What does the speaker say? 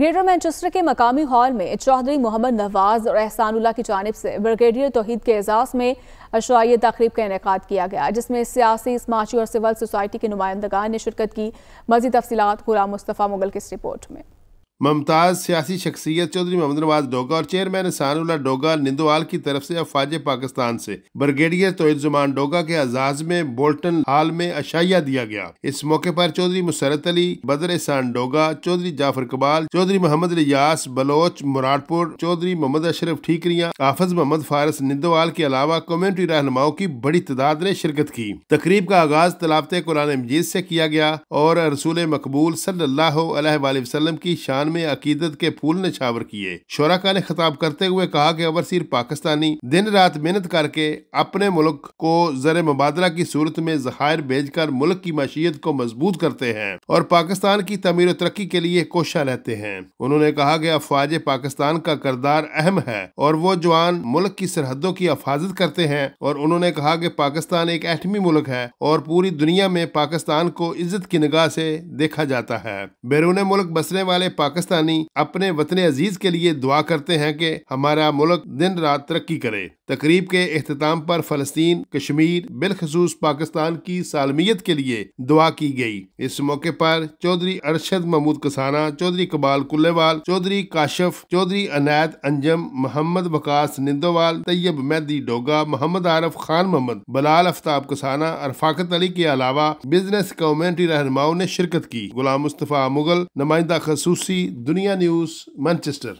greater Manchester के मकामी hall में चौधरी मोहम्मद नवाज और एहसानुल्ला की जानब से ब्रिगेडियर तोहद के एजाज में अशाई तकरीब का इनका किया गया जिसमें सियासी समाजी और सिविल सोसाइटी के नुमाइंदगान ने शिरकत की मजीद तफसीत गुलाम मुस्तफ़ा मुगल की इस रिपोर्ट में ममताज़ सियासी शख्सियत चौधरी मोहम्मद नवाज डोगा और चेयरमैन सानुल्ला डोगा निंदोवाल की तरफ से अफवाज पाकिस्तान से ब्रिगेडियर जुमान डोगा के एजाज में बोल्टन हाल में अशाया दिया गया इस मौके पर चौधरी मुसरत अली बदर एहसान डोगा चौधरी जाफर कबाल चौधरी मोहम्मद रियास बलोच मुरादपुर चौधरी मोहम्मद अशरफ ठीकरिया हाफज मोहम्मद फारस निंदोवाल के अलावा कम्युनिटी रहनुमाओं की बड़ी तादाद ने शिरकत की तकरीब का आगाज तलावत कुरान मजीद से किया गया और रसूल मकबूल सल्लल्लाहु अलैहि की शान में अकीदत के फूल नछावर किए शोराका ने खिताब करते हुए कहा कि अबरसीर पाकिस्तानी दिन रात मेहनत करके अपने मुल्क को जर मुबादला की सूरत में जहार भेज कर मुल्क की मशीत को मजबूत करते हैं और पाकिस्तान की तमीर तरक्की के लिए कोशा रहते हैं उन्होंने कहा कि अफवाज पाकिस्तान का करदार अहम है और वो जवान मुल्क की सरहदों की हफाजत करते हैं और उन्होंने कहा कि पाकिस्तान एक एटमी मुल्क है और पूरी दुनिया में पाकिस्तान को इज्जत की निगाह से देखा जाता है बैरून मुल्क बसने वाले पाकिस्तान पाकिस्तानी अपने वतन अजीज के लिए दुआ करते हैं कि हमारा मुल्क दिन रात तरक्की करे तकरीब के अख्ताम पर फलस्तीन कश्मीर बिलखसूस पाकिस्तान की सालमियत के लिए दुआ की गई इस मौके पर चौधरी अरशद महमूद कसाना चौधरी कबाल कुल्लेवाल चौधरी काशफ चौधरी अनायत अंजम मोहम्मद वकास निंदोवाल तैयब मैदी डोगा मोहम्मद आरफ खान मोहम्मद बलाल अफ्ताब कसाना अरफाकत अली के अलावा बिजनेस कम्युनिटी रहनुमाओं ने शिरकत की गुलाम मुस्तफ़ा मुगल नुमाइंदा खसूसी दुनिया न्यूज मैनचेस्टर